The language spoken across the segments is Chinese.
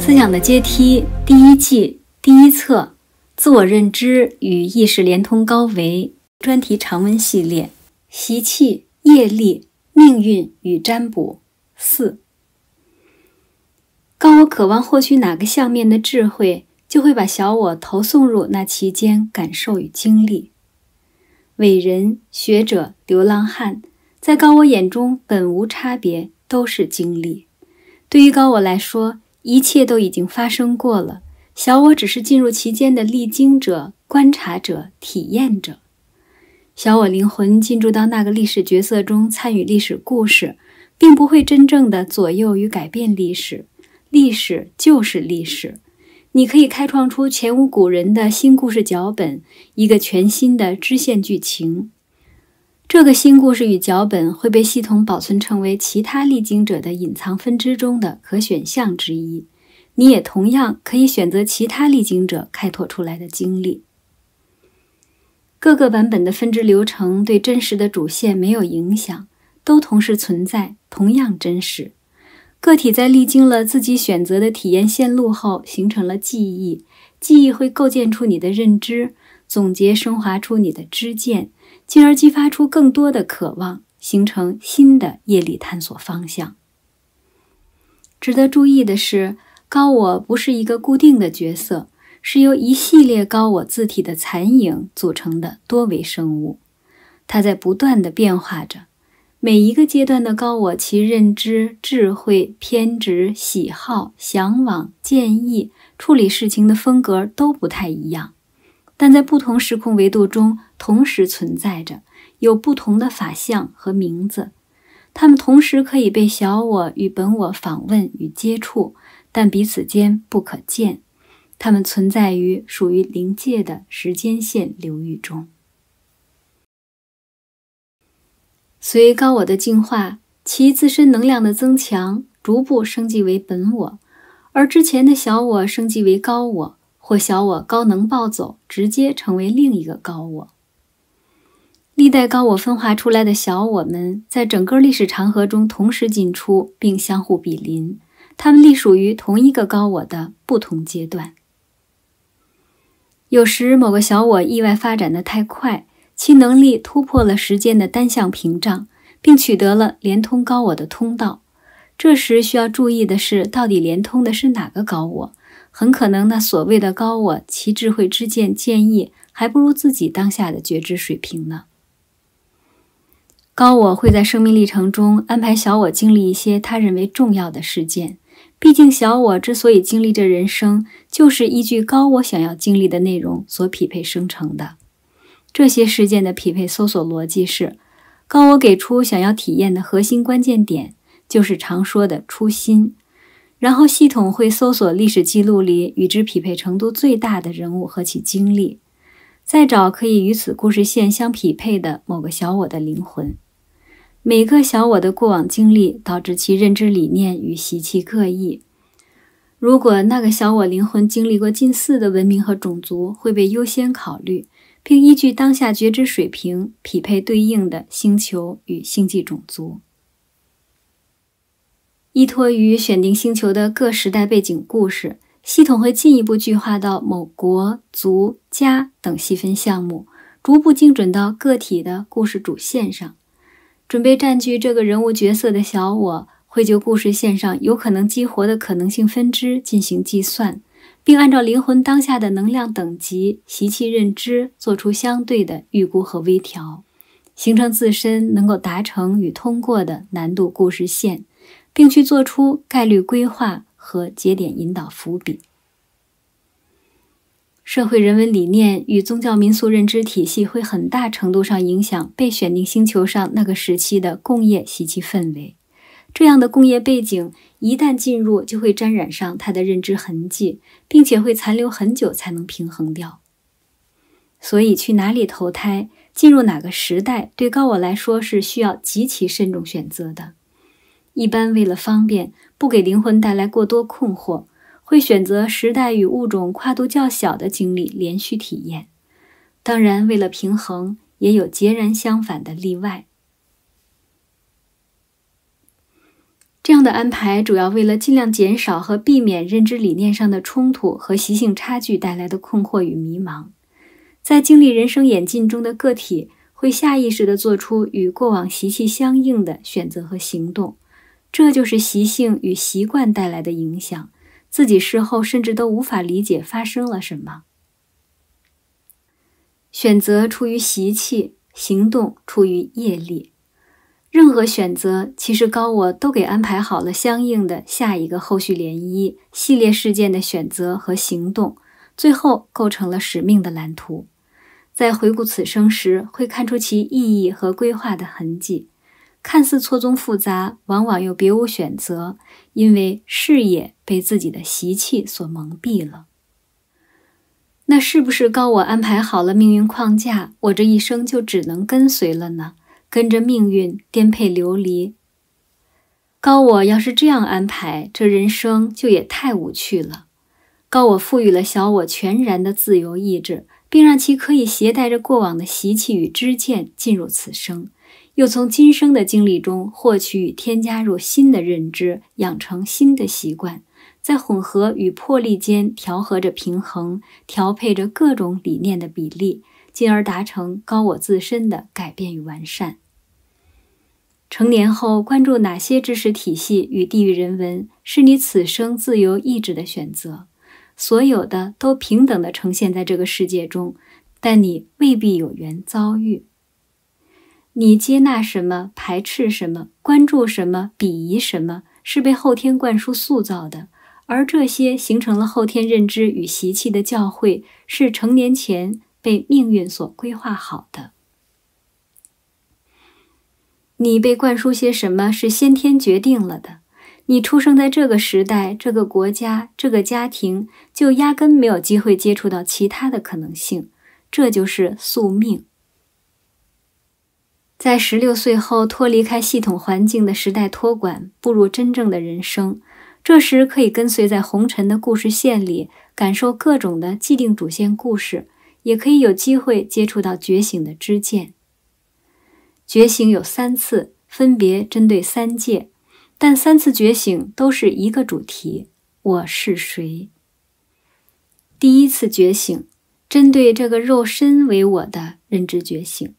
思想的阶梯第一季第一册：自我认知与意识连通高维专题长文系列。习气、业力、命运与占卜。四，高我渴望获取哪个相面的智慧，就会把小我投送入那其间感受与经历。伟人、学者、流浪汉，在高我眼中本无差别。都是经历。对于高我来说，一切都已经发生过了。小我只是进入其间的历经者、观察者、体验者。小我灵魂进入到那个历史角色中，参与历史故事，并不会真正的左右与改变历史。历史就是历史。你可以开创出前无古人的新故事脚本，一个全新的支线剧情。这个新故事与脚本会被系统保存成为其他历经者的隐藏分支中的可选项之一。你也同样可以选择其他历经者开拓出来的经历。各个版本的分支流程对真实的主线没有影响，都同时存在，同样真实。个体在历经了自己选择的体验线路后，形成了记忆，记忆会构建出你的认知，总结升华出你的知见。进而激发出更多的渴望，形成新的业力探索方向。值得注意的是，高我不是一个固定的角色，是由一系列高我字体的残影组成的多维生物，它在不断的变化着。每一个阶段的高我，其认知、智慧、偏执、喜好、向往、建议、处理事情的风格都不太一样。但在不同时空维度中同时存在着，有不同的法相和名字，它们同时可以被小我与本我访问与接触，但彼此间不可见。它们存在于属于灵界的时间线流域中。随高我的进化，其自身能量的增强，逐步升级为本我，而之前的小我升级为高我。或小我高能暴走，直接成为另一个高我。历代高我分化出来的小我们，在整个历史长河中同时进出，并相互比邻。他们隶属于同一个高我的不同阶段。有时某个小我意外发展的太快，其能力突破了时间的单向屏障，并取得了连通高我的通道。这时需要注意的是，到底连通的是哪个高我？很可能，那所谓的高我其智慧之见建议，还不如自己当下的觉知水平呢。高我会在生命历程中安排小我经历一些他认为重要的事件。毕竟，小我之所以经历这人生，就是依据高我想要经历的内容所匹配生成的。这些事件的匹配搜索逻辑是：高我给出想要体验的核心关键点，就是常说的初心。然后系统会搜索历史记录里与之匹配程度最大的人物和其经历，再找可以与此故事线相匹配的某个小我的灵魂。每个小我的过往经历导致其认知理念与习气各异。如果那个小我灵魂经历过近似的文明和种族，会被优先考虑，并依据当下觉知水平匹配对应的星球与星际种族。依托于选定星球的各时代背景故事，系统会进一步具化到某国族家等细分项目，逐步精准到个体的故事主线上。准备占据这个人物角色的小我，会就故事线上有可能激活的可能性分支进行计算，并按照灵魂当下的能量等级、习气认知，做出相对的预估和微调，形成自身能够达成与通过的难度故事线。并去做出概率规划和节点引导伏笔。社会人文理念与宗教民俗认知体系会很大程度上影响被选定星球上那个时期的工业习气氛围。这样的工业背景一旦进入，就会沾染上它的认知痕迹，并且会残留很久才能平衡掉。所以，去哪里投胎，进入哪个时代，对高我来说是需要极其慎重选择的。一般为了方便，不给灵魂带来过多困惑，会选择时代与物种跨度较小的经历连续体验。当然，为了平衡，也有截然相反的例外。这样的安排主要为了尽量减少和避免认知理念上的冲突和习性差距带来的困惑与迷茫。在经历人生演进中的个体会下意识的做出与过往习气相应的选择和行动。这就是习性与习惯带来的影响，自己事后甚至都无法理解发生了什么。选择出于习气，行动出于业力。任何选择，其实高我都给安排好了相应的下一个后续涟漪系列事件的选择和行动，最后构成了使命的蓝图。在回顾此生时，会看出其意义和规划的痕迹。看似错综复杂，往往又别无选择，因为视野被自己的习气所蒙蔽了。那是不是高我安排好了命运框架，我这一生就只能跟随了呢？跟着命运颠沛流离。高我要是这样安排，这人生就也太无趣了。高我赋予了小我全然的自由意志，并让其可以携带着过往的习气与知见进入此生。又从今生的经历中获取、与添加入新的认知，养成新的习惯，在混合与破例间调和着平衡，调配着各种理念的比例，进而达成高我自身的改变与完善。成年后关注哪些知识体系与地域人文，是你此生自由意志的选择。所有的都平等的呈现在这个世界中，但你未必有缘遭遇。你接纳什么，排斥什么，关注什么，鄙夷什么，是被后天灌输塑造的；而这些形成了后天认知与习气的教诲，是成年前被命运所规划好的。你被灌输些什么，是先天决定了的。你出生在这个时代、这个国家、这个家庭，就压根没有机会接触到其他的可能性，这就是宿命。在十六岁后脱离开系统环境的时代托管，步入真正的人生。这时可以跟随在红尘的故事线里，感受各种的既定主线故事，也可以有机会接触到觉醒的知见。觉醒有三次，分别针对三界，但三次觉醒都是一个主题：我是谁。第一次觉醒，针对这个肉身为我的认知觉醒。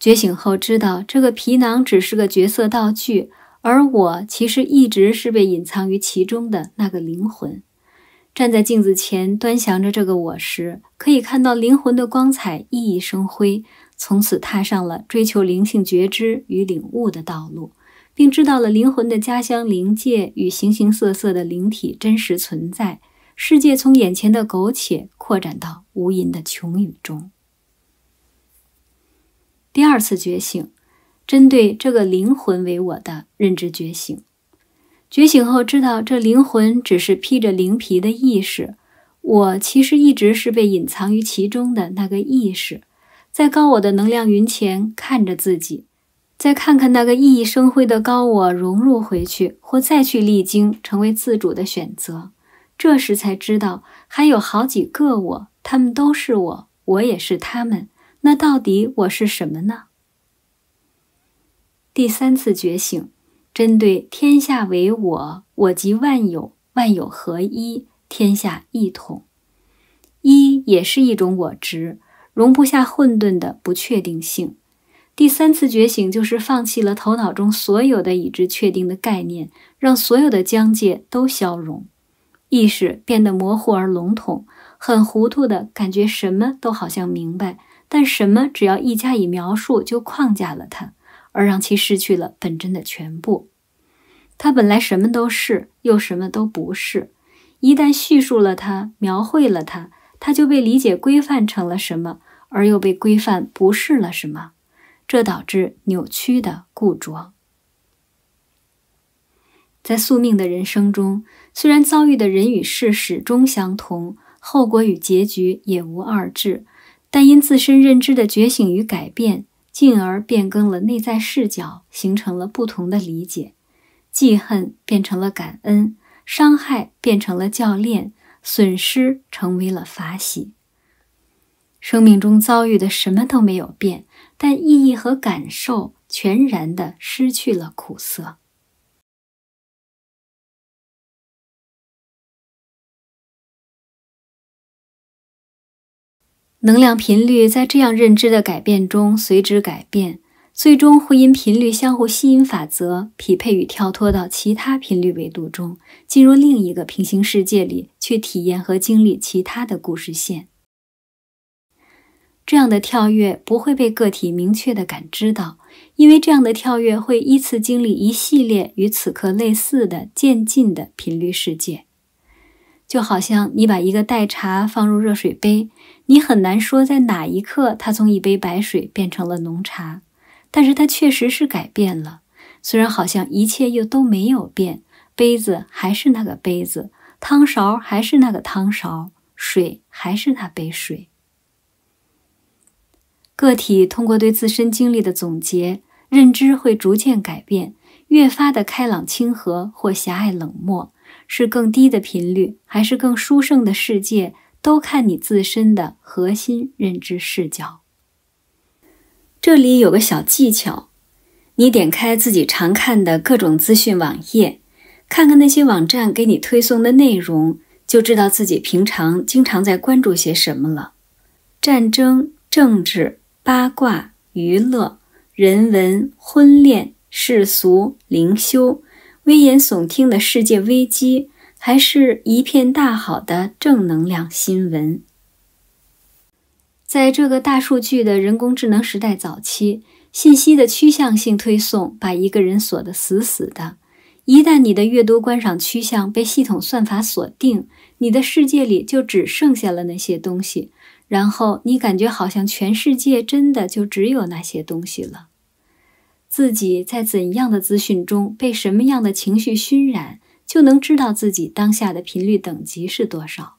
觉醒后，知道这个皮囊只是个角色道具，而我其实一直是被隐藏于其中的那个灵魂。站在镜子前端详着这个我时，可以看到灵魂的光彩熠熠生辉。从此，踏上了追求灵性觉知与领悟的道路，并知道了灵魂的家乡灵界与形形色色的灵体真实存在。世界从眼前的苟且扩展到无垠的穹宇中。第二次觉醒，针对这个灵魂为我的认知觉醒。觉醒后知道，这灵魂只是披着灵皮的意识，我其实一直是被隐藏于其中的那个意识，在高我的能量云前看着自己，再看看那个熠熠生辉的高我融入回去，或再去历经成为自主的选择。这时才知道，还有好几个我，他们都是我，我也是他们。那到底我是什么呢？第三次觉醒，针对“天下为我，我即万有，万有合一，天下一统”，一也是一种我执，容不下混沌的不确定性。第三次觉醒就是放弃了头脑中所有的已知确定的概念，让所有的疆界都消融，意识变得模糊而笼统，很糊涂的感觉，什么都好像明白。但什么只要一加以描述，就框架了它，而让其失去了本真的全部。它本来什么都是，又什么都不是。一旦叙述了它，描绘了它，它就被理解规范成了什么，而又被规范不是了什么。这导致扭曲的固着。在宿命的人生中，虽然遭遇的人与事始终相同，后果与结局也无二致。但因自身认知的觉醒与改变，进而变更了内在视角，形成了不同的理解。记恨变成了感恩，伤害变成了教练，损失成为了法喜。生命中遭遇的什么都没有变，但意义和感受全然的失去了苦涩。能量频率在这样认知的改变中随之改变，最终会因频率相互吸引法则匹配与跳脱到其他频率维度中，进入另一个平行世界里去体验和经历其他的故事线。这样的跳跃不会被个体明确的感知到，因为这样的跳跃会依次经历一系列与此刻类似的渐进的频率世界。就好像你把一个代茶放入热水杯，你很难说在哪一刻它从一杯白水变成了浓茶，但是它确实是改变了。虽然好像一切又都没有变，杯子还是那个杯子，汤勺还是那个汤勺，水还是那杯水。个体通过对自身经历的总结，认知会逐渐改变，越发的开朗亲和或狭隘冷漠。是更低的频率，还是更殊胜的世界，都看你自身的核心认知视角。这里有个小技巧：你点开自己常看的各种资讯网页，看看那些网站给你推送的内容，就知道自己平常经常在关注些什么了。战争、政治、八卦、娱乐、人文、婚恋、世俗、灵修。危言耸听的世界危机，还是一片大好的正能量新闻？在这个大数据的人工智能时代早期，信息的趋向性推送把一个人锁得死死的。一旦你的阅读、观赏趋向被系统算法锁定，你的世界里就只剩下了那些东西，然后你感觉好像全世界真的就只有那些东西了。自己在怎样的资讯中被什么样的情绪熏染，就能知道自己当下的频率等级是多少。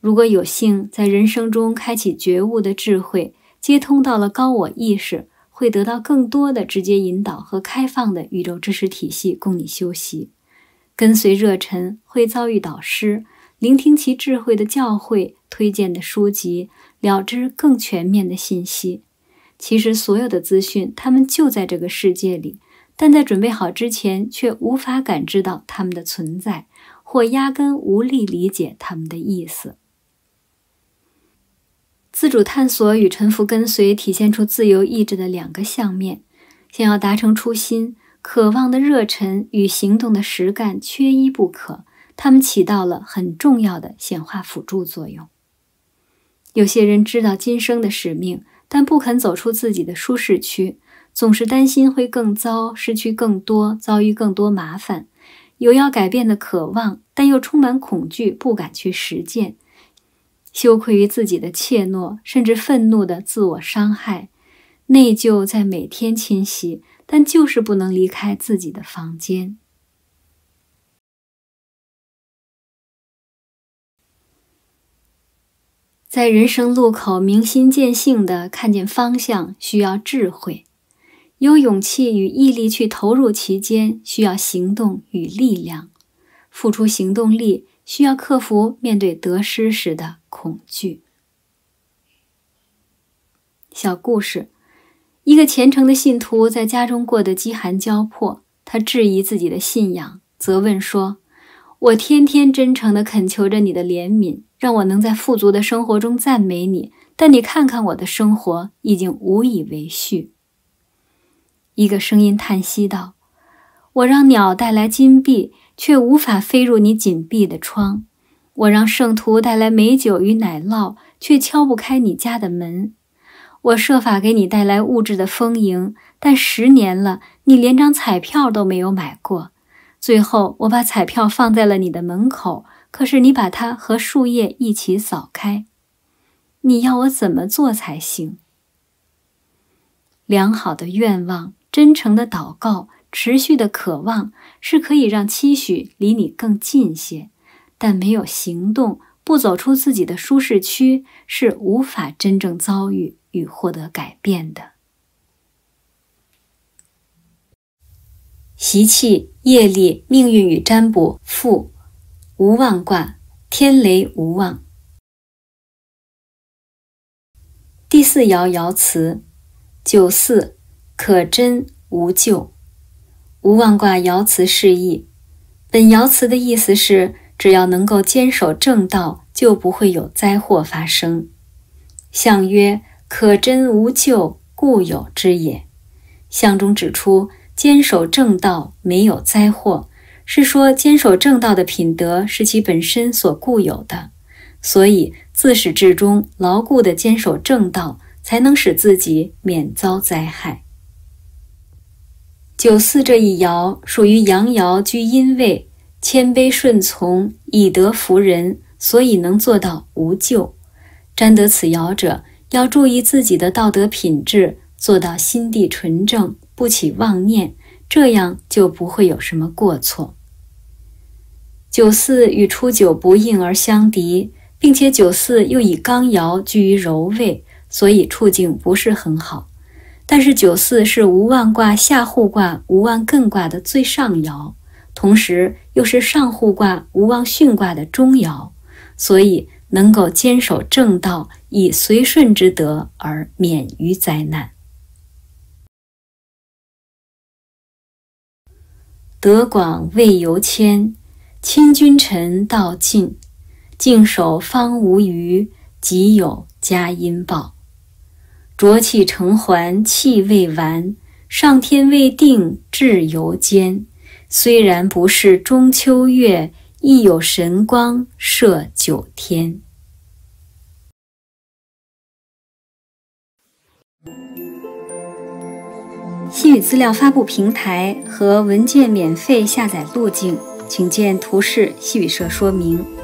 如果有幸在人生中开启觉悟的智慧，接通到了高我意识，会得到更多的直接引导和开放的宇宙知识体系供你修习。跟随热忱会遭遇导师，聆听其智慧的教诲，推荐的书籍，了知更全面的信息。其实，所有的资讯，他们就在这个世界里，但在准备好之前，却无法感知到它们的存在，或压根无力理解他们的意思。自主探索与臣服跟随，体现出自由意志的两个相面。想要达成初心，渴望的热忱与行动的实干缺一不可，它们起到了很重要的显化辅助作用。有些人知道今生的使命。但不肯走出自己的舒适区，总是担心会更糟，失去更多，遭遇更多麻烦。有要改变的渴望，但又充满恐惧，不敢去实践。羞愧于自己的怯懦，甚至愤怒的自我伤害，内疚在每天侵袭，但就是不能离开自己的房间。在人生路口明心见性的看见方向，需要智慧；有勇气与毅力去投入其间，需要行动与力量；付出行动力，需要克服面对得失时的恐惧。小故事：一个虔诚的信徒在家中过得饥寒交迫，他质疑自己的信仰，责问说。我天天真诚的恳求着你的怜悯，让我能在富足的生活中赞美你。但你看看我的生活，已经无以为续。一个声音叹息道：“我让鸟带来金币，却无法飞入你紧闭的窗；我让圣徒带来美酒与奶酪，却敲不开你家的门；我设法给你带来物质的丰盈，但十年了，你连张彩票都没有买过。”最后，我把彩票放在了你的门口，可是你把它和树叶一起扫开。你要我怎么做才行？良好的愿望、真诚的祷告、持续的渴望，是可以让期许离你更近些。但没有行动，不走出自己的舒适区，是无法真正遭遇与获得改变的。习气、业力、命运与占卜，复无妄卦，天雷无妄。第四爻爻辞：九四，可真无咎。无妄卦爻辞释义：本爻辞的意思是，只要能够坚守正道，就不会有灾祸发生。象曰：可真无咎，故有之也。象中指出。坚守正道没有灾祸，是说坚守正道的品德是其本身所固有的，所以自始至终牢固的坚守正道，才能使自己免遭灾害。九四这一爻属于阳爻居阴位，谦卑顺从，以德服人，所以能做到无咎。占得此爻者要注意自己的道德品质，做到心地纯正。不起妄念，这样就不会有什么过错。九四与初九不应而相敌，并且九四又以刚爻居于柔位，所以处境不是很好。但是九四是无妄卦下互卦无妄艮卦的最上爻，同时又是上互卦无妄巽卦的中爻，所以能够坚守正道，以随顺之德而免于灾难。德广未由谦，亲君臣道尽，静守方无余，即有佳音报。浊气成环气未完，上天未定志犹坚。虽然不是中秋月，亦有神光射九天。西语资料发布平台和文件免费下载路径，请见图示西语社说明。